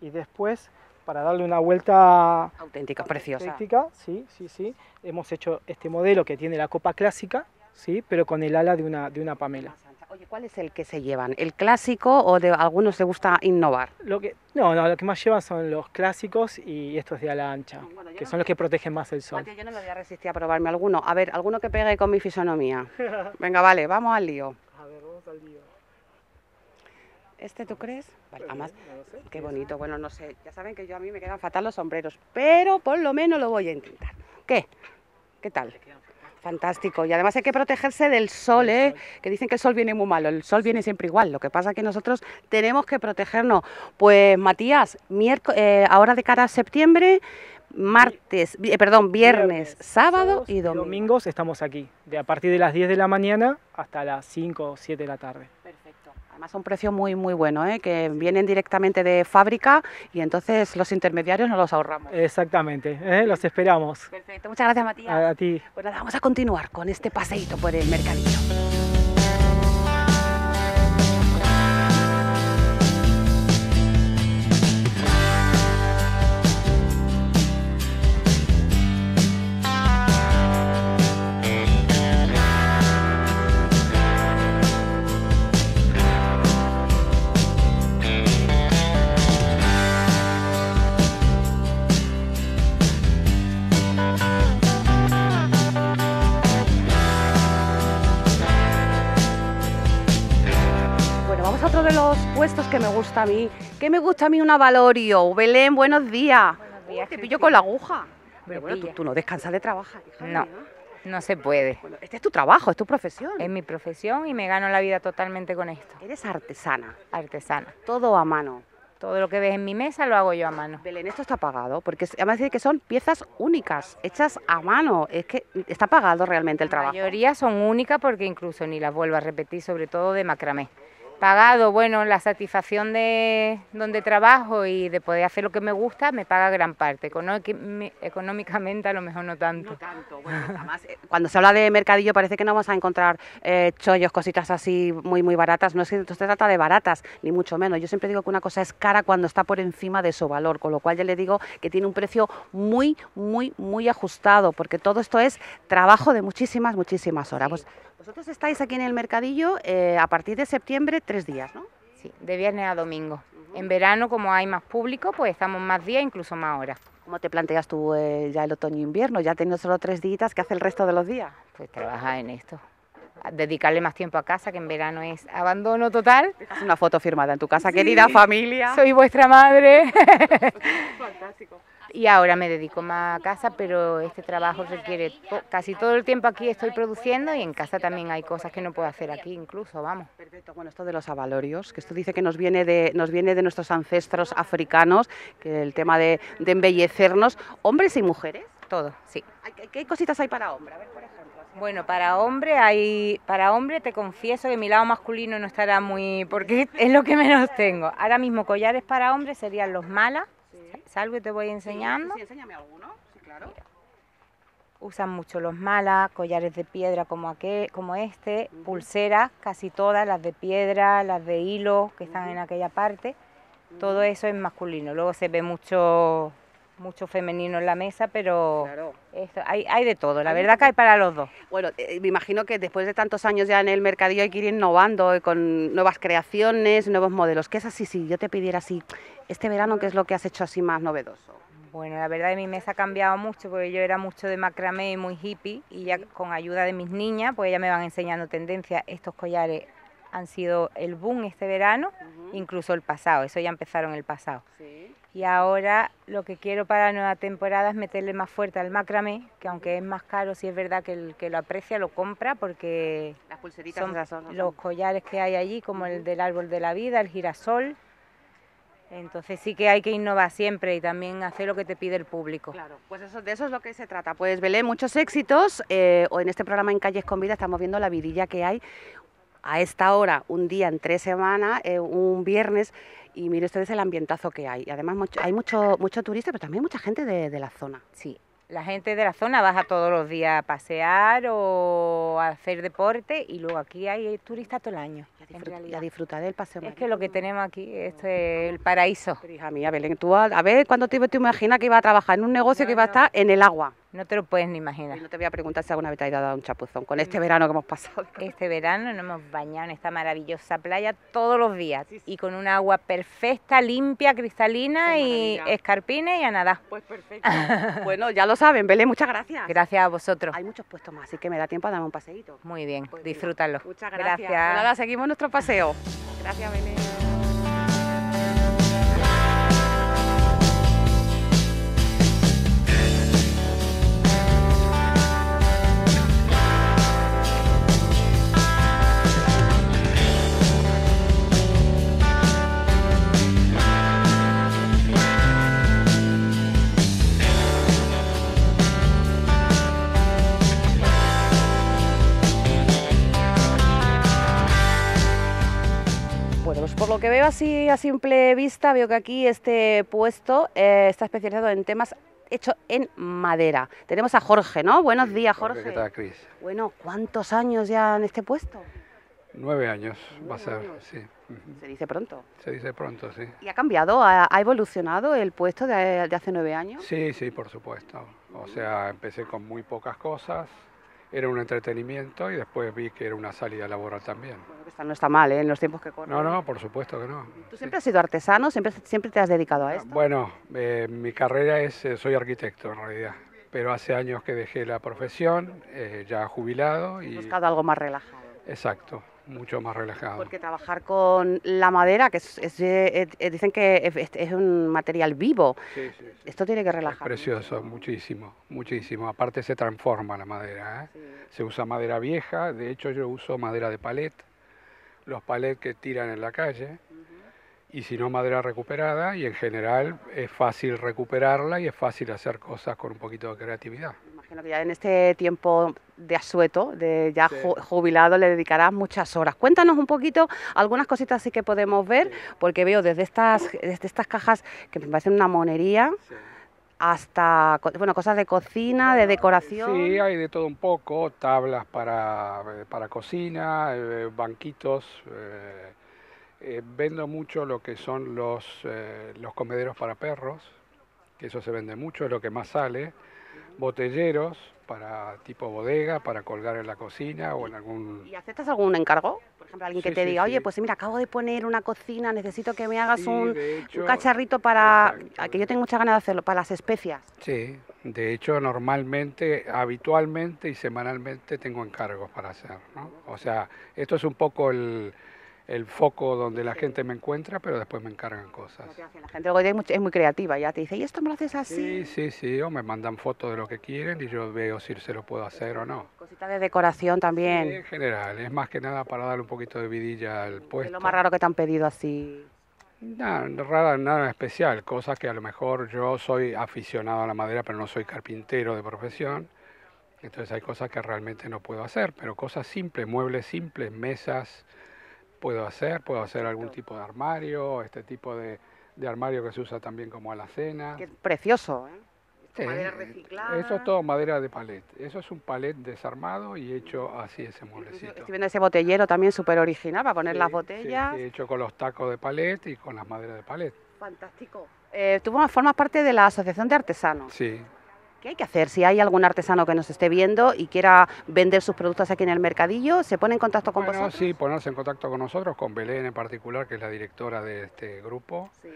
y después, para darle una vuelta... Auténtica, preciosa. sí, sí, sí. Hemos hecho este modelo que tiene la copa clásica, ¿sí? pero con el ala de una, de una Pamela. Oye, ¿cuál es el que se llevan? ¿El clásico o de algunos se gusta innovar? Lo que, no, no, lo que más llevan son los clásicos y estos de ala ancha, que son los que protegen más el sol. yo no me voy a resistir a probarme alguno. A ver, alguno que pegue con mi fisonomía. (laughs) Venga, vale, vamos al lío. A ver, vamos al lío. ¿Este tú crees? Vale, pues qué bonito. Bueno, no sé, ya saben que yo a mí me quedan fatal los sombreros, pero por lo menos lo voy a intentar. ¿Qué? ¿Qué tal? Fantástico. Y además hay que protegerse del sol, ¿eh? que dicen que el sol viene muy malo. El sol viene siempre igual. Lo que pasa es que nosotros tenemos que protegernos. Pues Matías, miércoles, eh, ahora de cara a septiembre, martes, eh, perdón, viernes, sábado y domingo. Domingos estamos aquí, de a partir de las 10 de la mañana hasta las 5 o 7 de la tarde. Además, a un precio muy, muy bueno, ¿eh? que vienen directamente de fábrica y entonces los intermediarios no los ahorramos. Exactamente, ¿eh? los esperamos. Perfecto, muchas gracias, Matías. A, ti. Pues nada, vamos a continuar con este paseíto por el mercadillo. me gusta a mí. ¿Qué me gusta a mí una Valorio? Belén, buenos días. te pillo con la aguja. Pero bueno, tú, no descansas de trabajar. no, no se puede. este es tu trabajo, es tu profesión. Es mi profesión y me gano la vida totalmente con esto. Eres artesana. Artesana. Todo a mano. Todo lo que ves en mi mesa lo hago yo a mano. Belén, esto está pagado, porque además que son piezas únicas, hechas a mano. Es que está pagado realmente el trabajo. La mayoría son únicas porque incluso ni las vuelvo a repetir, sobre todo de macramé pagado, bueno, la satisfacción de donde trabajo y de poder hacer lo que me gusta, me paga gran parte. Económicamente a lo mejor no tanto. tanto, eh, cuando se habla de mercadillo parece que no vamos a encontrar eh, chollos, cositas así muy, muy baratas. No es que se trata de baratas, ni mucho menos. Yo siempre digo que una cosa es cara cuando está por encima de su valor, con lo cual ya le digo que tiene un precio muy, muy, muy ajustado, porque todo esto es trabajo de muchísimas, muchísimas horas. Pues vosotros estáis aquí en el mercadillo eh, a partir de septiembre tres días, ¿no? Sí, de viernes a domingo. En verano, como hay más público, pues estamos más días, incluso más horas. ¿Cómo te planteas tú eh, ya el otoño-invierno? E ya teniendo solo tres días, ¿qué hace el resto de los días? Pues trabajar en esto. Dedicarle más tiempo a casa, que en verano es abandono total. Es una foto firmada en tu casa, querida familia. Soy vuestra madre. (laughs) Fantástico y ahora me dedico más a casa, pero este trabajo requiere casi todo el tiempo aquí estoy produciendo y en casa también hay cosas que no puedo hacer aquí incluso, vamos. Perfecto, bueno, esto de los avalorios, que esto dice que nos viene de, nos viene de nuestros ancestros africanos, que el tema de, embellecernos, hombres y mujeres. Todo, sí. ¿Qué cositas hay para hombre? Bueno, para hombre hay, para hombre te confieso que mi lado masculino no estará muy, porque es lo que menos tengo. Ahora mismo collares para hombre serían los malas, Salgo te voy enseñando. Sí, sí alguno, claro. Usan mucho los malas, collares de piedra como, como este, pulseras, casi todas, las de piedra, las de hilo que están en aquella parte. Todo eso es masculino. Luego se ve mucho mucho femenino en la mesa, pero esto, hay, de todo, la verdad que hay para los dos. Bueno, eh, me imagino que después de tantos años ya en el mercadillo hay que ir innovando eh, con nuevas creaciones, nuevos modelos. ¿Qué es así si yo te pidiera así este verano, ¿qué es lo que has hecho así más novedoso? Bueno, la verdad mi mesa ha cambiado mucho porque yo era mucho de macramé y muy hippie y ya con ayuda de mis niñas, pues ellas me van enseñando tendencias. Estos collares han sido el boom este verano, incluso el pasado, eso ya empezaron el pasado. Y ahora lo que quiero para la nueva temporada es meterle más fuerte al macramé, que aunque es más caro, sí es verdad que el que lo aprecia lo compra porque Las pulseritas son, los collares que hay allí, como el del árbol de la vida, el girasol, entonces sí que hay que innovar siempre y también hacer lo que te pide el público. Claro, pues eso, de eso es lo que se trata. Pues Belén, muchos éxitos. Eh, en este programa en Calles con Vida estamos viendo la vidilla que hay a esta hora, un día en tres semanas, eh, un viernes, y mire es el ambientazo que hay. además hay mucho, mucho turista, pero también mucha gente de, de la zona. Sí, la gente de la zona baja todos los días a pasear o a hacer deporte y luego aquí hay turistas todo el año. Y a, disfrutar del paseo. Es que lo que tenemos aquí, este es el paraíso. Pero hija mía, Belén, tú a, ver, ¿cuándo te, te imaginas que iba a trabajar en un negocio que iba a estar en el agua? No te lo puedes ni imaginar. Y no te voy a preguntar si alguna vez te has dado un chapuzón con este verano que hemos pasado. (laughs) Este verano nos hemos bañado en esta maravillosa playa todos los días y con un agua perfecta, limpia, cristalina y escarpines y a nadar. Pues perfecto. (laughs) bueno, ya lo saben, Belén, muchas gracias. Gracias a vosotros. Hay muchos puestos más, así que me da tiempo a darme un paseíto. Muy bien, pues disfrútalo. Muchas gracias. gracias. Pues nada, seguimos nuestro paseo. Gracias, Belén. lo que veo así a simple vista, veo que aquí este puesto eh, está especializado en temas hechos en madera. Tenemos a Jorge, ¿no? Buenos días, Jorge. ¿Qué tal, Cris? Bueno, ¿cuántos años ya en este puesto? Nueve años, va a ser, sí. Se dice pronto. Se dice pronto, sí. ¿Y ha cambiado? ¿Ha, evolucionado el puesto de, de, hace nueve años? Sí, sí, por supuesto. O sea, empecé con muy pocas cosas, era un entretenimiento y después vi que era una salida laboral también. Bueno, que no está mal, ¿eh? En los tiempos que corren. No, no, por supuesto que no. ¿Tú siempre has sido artesano? ¿Siempre, ¿Siempre te has dedicado a ah, esto? Bueno, eh, mi carrera es, eh, soy arquitecto en realidad, pero hace años que dejé la profesión, eh, ya jubilado. y... Buscado algo más relajado. Exacto. Mucho más relajado. Porque trabajar con la madera, que dicen que es, un material vivo, esto tiene que relajar. precioso, muchísimo, muchísimo. Aparte se transforma la madera. ¿eh? Se usa madera vieja, de hecho yo uso madera de palet, los palets que tiran en la calle, y si no madera recuperada, y en general es fácil recuperarla y es fácil hacer cosas con un poquito de creatividad que ya en este tiempo de asueto, de ya jubilado, le dedicarás muchas horas. Cuéntanos un poquito algunas cositas sí que podemos ver, porque veo desde estas, desde estas cajas que me parecen una monería. hasta bueno cosas de cocina, de decoración. Sí, hay de todo un poco, tablas para, eh, cocina, eh, banquitos. Eh, vendo mucho lo que son los comederos para perros, que eso se vende mucho, es lo que más sale botelleros para tipo bodega, para colgar en la cocina o en algún... ¿Y aceptas algún encargo? Por ejemplo, alguien que te diga, oye, pues mira, acabo de poner una cocina, necesito que me hagas un, cacharrito para... que yo tengo muchas ganas de hacerlo, para las especias. Sí, de hecho, normalmente, habitualmente y semanalmente tengo encargos para hacer, ¿no? O sea, esto es un poco el el foco donde la gente me encuentra, pero después me encargan cosas. La es muy creativa, ya te dice, ¿y esto me lo haces así? Sí, sí, sí, o me mandan fotos de lo que quieren y yo veo si se lo puedo hacer o no. Cositas de decoración también. en general, es más que nada para dar un poquito de vidilla al puesto. ¿Qué lo más raro que te han pedido así? Nada, nada especial, cosas que a lo mejor yo soy aficionado a la madera, pero no soy carpintero de profesión. Entonces hay cosas que realmente no puedo hacer, pero cosas simples, muebles simples, mesas, puedo hacer, puedo hacer algún tipo de armario, este tipo de, armario que se usa también como alacena. es precioso, ¿eh? madera reciclada. Eso es todo madera de palet. Eso es un palet desarmado y hecho así ese mueblecito. Estoy viendo ese botellero también súper original para poner las botellas. Sí, hecho con los tacos de palet y con las maderas de palet. Fantástico. Eh, tú formas parte de la Asociación de Artesanos. Sí, ¿Qué hay que hacer? Si hay algún artesano que nos esté viendo y quiera vender sus productos aquí en el mercadillo, ¿se pone en contacto con bueno, vosotros? Sí, ponerse en contacto con nosotros, con Belén en particular, que es la directora de este grupo. Sí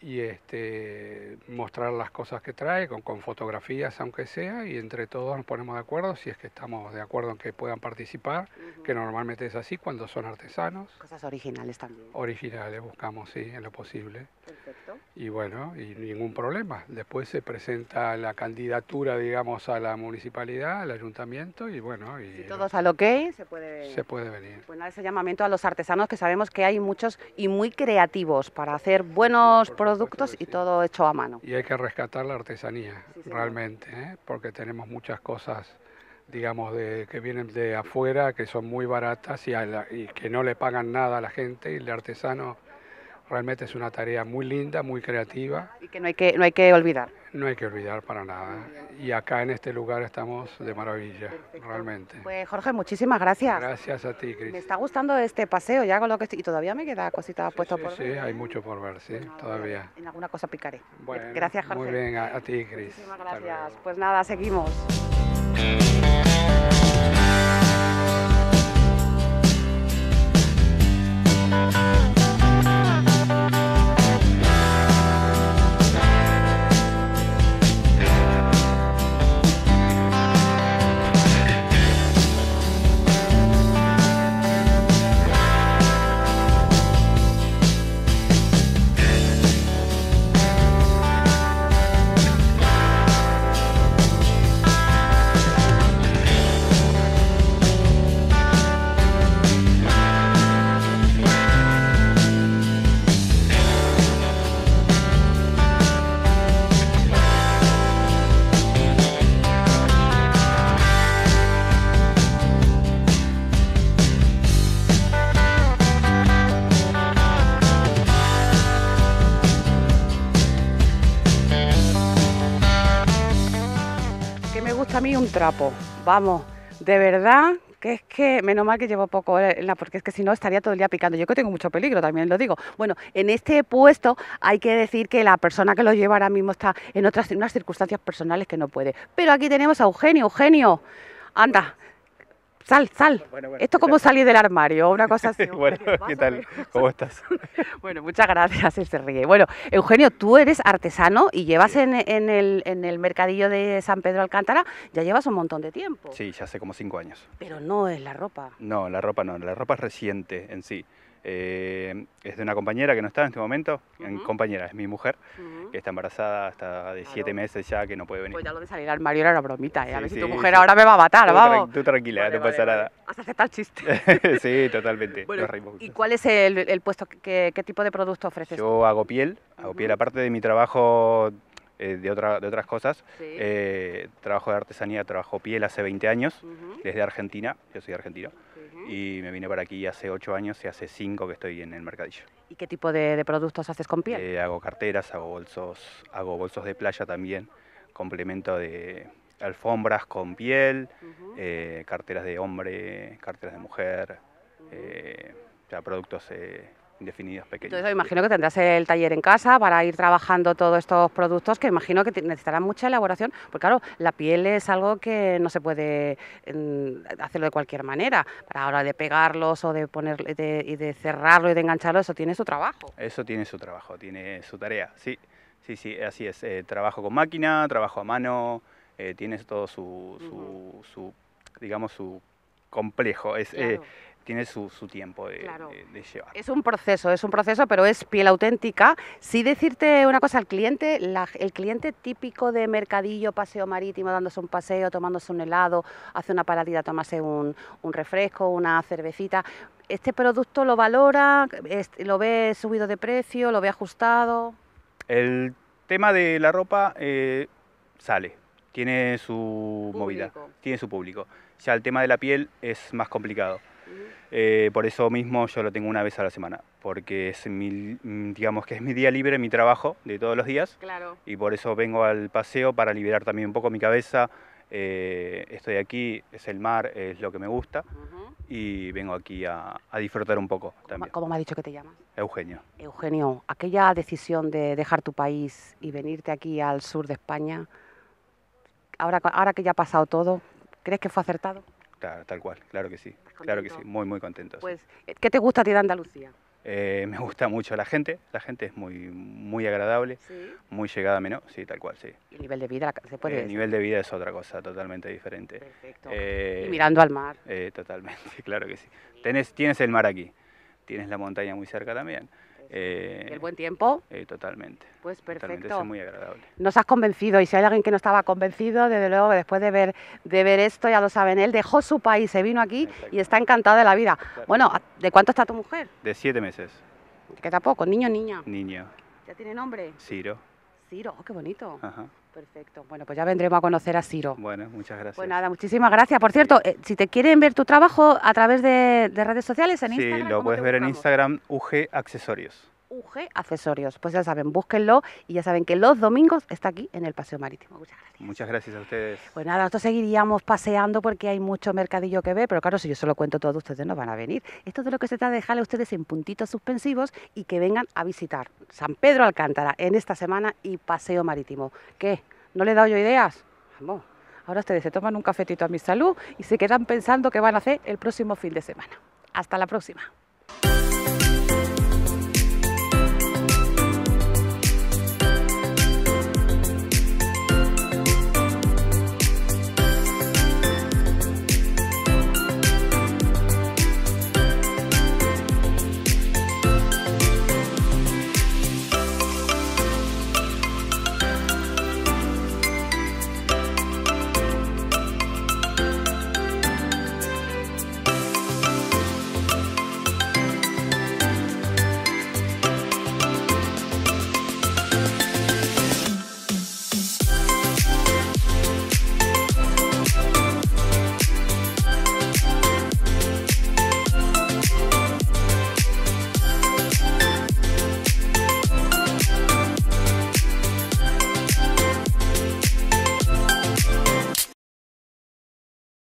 y este, mostrar las cosas que trae, con, fotografías aunque sea, y entre todos nos ponemos de acuerdo si es que estamos de acuerdo en que puedan participar, que normalmente es así cuando son artesanos. Cosas originales también. Originales, buscamos, sí, en lo posible. Perfecto. Y bueno, y ningún problema. Después se presenta la candidatura, digamos, a la municipalidad, al ayuntamiento, y bueno... Y si todos al ok, se puede... Se puede venir. Bueno, ese llamamiento a los artesanos que sabemos que hay muchos y muy creativos para hacer buenos proyectos productos y todo hecho a mano. Y hay que rescatar la artesanía, realmente, ¿eh? porque tenemos muchas cosas, digamos, que vienen de afuera, que son muy baratas y, y que no le pagan nada a la gente y el artesano Realmente es una tarea muy linda, muy creativa. Y que no hay que, no hay que olvidar. No hay que olvidar para nada. Y acá en este lugar estamos de maravilla, realmente. Pues Jorge, muchísimas gracias. Gracias a ti, Cris. Me está gustando este paseo ya con lo que estoy... Y todavía me queda cositas por puestas sí, Sí, hay mucho por ver, sí, todavía. En alguna cosa picaré. Bueno, gracias, Jorge. Muy bien, a, ti, Cris. Muchísimas gracias. Pues nada, seguimos. Vamos, de verdad que es que menos mal que llevo poco porque es que si no estaría todo el día picando. Yo que tengo mucho peligro, también lo digo. Bueno, en este puesto hay que decir que la persona que lo lleva ahora mismo está en otras unas circunstancias personales que no puede. Pero aquí tenemos a Eugenio. Eugenio, anda, sal, sal. Bueno, Esto como salir del armario, una cosa así. (laughs) bueno, ¿qué tal? ¿Cómo estás? (laughs) bueno, muchas gracias, él se Bueno, Eugenio, tú eres artesano y llevas en, en, el, en, el, mercadillo de San Pedro Alcántara, ya llevas un montón de tiempo. Sí, ya hace como cinco años. Pero no es la ropa. No, la ropa no, la ropa es reciente en sí. Eh, es de una compañera que no está en este momento, compañera, es mi mujer, que está embarazada hasta de 7 meses ya, que no puede venir. Pues ya lo de salir al Mario era una bromita, ¿eh? a ver si tu mujer ahora me va a matar, tú vamos. tú tranquila, no pasa nada. Has aceptado el chiste. (laughs) sí, totalmente. ¿Y cuál es el, puesto, qué tipo de producto ofreces? Yo hago piel, hago piel, aparte de mi trabajo eh, de, otras cosas. trabajo de artesanía, trabajo piel hace 20 años, desde Argentina, yo soy argentino y me vine para aquí hace ocho años y hace cinco que estoy en el mercadillo. ¿Y qué tipo de, productos haces con piel? Eh, hago carteras, hago bolsos, hago bolsos de playa también, complemento de alfombras con piel, eh, carteras de hombre, carteras de mujer, eh, ya productos ...definidos pequeños. Entonces, imagino que tendrás el taller en casa para ir trabajando todos estos productos que imagino que necesitarán mucha elaboración, porque claro, la piel es algo que no se puede hacerlo de cualquier manera. Para ahora de pegarlos o de poner y de cerrarlo y de engancharlo, eso tiene su trabajo. Eso tiene su trabajo, tiene su tarea, sí. Sí, sí, así es. Eh, trabajo con máquina, trabajo a mano, tienes eh, tiene todo su, digamos, su complejo. Es, eh, tiene su, tiempo de, llevar. Es un proceso, es un proceso, pero es piel auténtica. ...si decirte una cosa, al cliente, el cliente típico de mercadillo, paseo marítimo, dándose un paseo, tomándose un helado, hace una paradita, tomase un, refresco, una cervecita, ¿este producto lo valora, lo ve subido de precio, lo ve ajustado? El tema de la ropa eh, sale, tiene su movida, tiene su público. Ya el tema de la piel es más complicado. Eh, por eso mismo yo lo tengo una vez a la semana, porque es mi, digamos que es mi día libre, mi trabajo de todos los días. Claro. Y por eso vengo al paseo para liberar también un poco mi cabeza. Eh, estoy aquí, es el mar, es lo que me gusta. Y vengo aquí a, disfrutar un poco también. ¿Cómo me has dicho que te llamas? Eugenio. Eugenio, aquella decisión de dejar tu país y venirte aquí al sur de España, ahora, ahora que ya ha pasado todo, ¿crees que fue acertado? tal cual, claro que sí, claro que sí, muy, muy contentos. Pues, eh, ¿qué te gusta a ti de Andalucía? Eh, me gusta mucho la gente, la gente es muy, muy agradable, muy llegada a mí, sí, tal cual, sí. ¿Y el nivel de vida se puede El nivel de vida es otra cosa totalmente diferente. Perfecto. Eh, y mirando al mar. totalmente, (laughs) claro que sí. Tenés, tienes el mar aquí, tienes la montaña muy cerca también. Eh, el buen tiempo. Eh, totalmente. Pues perfecto. muy agradable. Nos has convencido y si hay alguien que no estaba convencido, desde luego después de ver, de ver esto, ya lo saben, él dejó su país, se vino aquí y está encantado de la vida. Bueno, ¿de cuánto está tu mujer? De siete meses. ¿Qué tampoco? ¿Niño o niña? Niño. ¿Ya tiene nombre? Ciro. Ciro, oh, qué bonito. Ajá. Perfecto. Bueno, pues ya vendremos a conocer a Ciro. Bueno, muchas gracias. Pues nada, muchísimas gracias. Por cierto, eh, si te quieren ver tu trabajo a través de, redes sociales, en Instagram. Sí, lo puedes ver en Instagram UG Accesorios. UG Accesorios. Pues ya saben, búsquenlo y ya saben que los domingos está aquí en el Paseo Marítimo. Muchas gracias. Muchas gracias a ustedes. Pues nada, nosotros seguiríamos paseando porque hay mucho mercadillo que ver, pero claro, si yo se lo cuento todo, ustedes no van a venir. Esto es de lo que se trata de dejarle a ustedes en puntitos suspensivos y que vengan a visitar San Pedro Alcántara en esta semana y Paseo Marítimo. ¿Qué? ¿No le he dado yo ideas? Vamos. Ahora ustedes se toman un cafetito a mi salud y se quedan pensando qué van a hacer el próximo fin de semana. Hasta la próxima.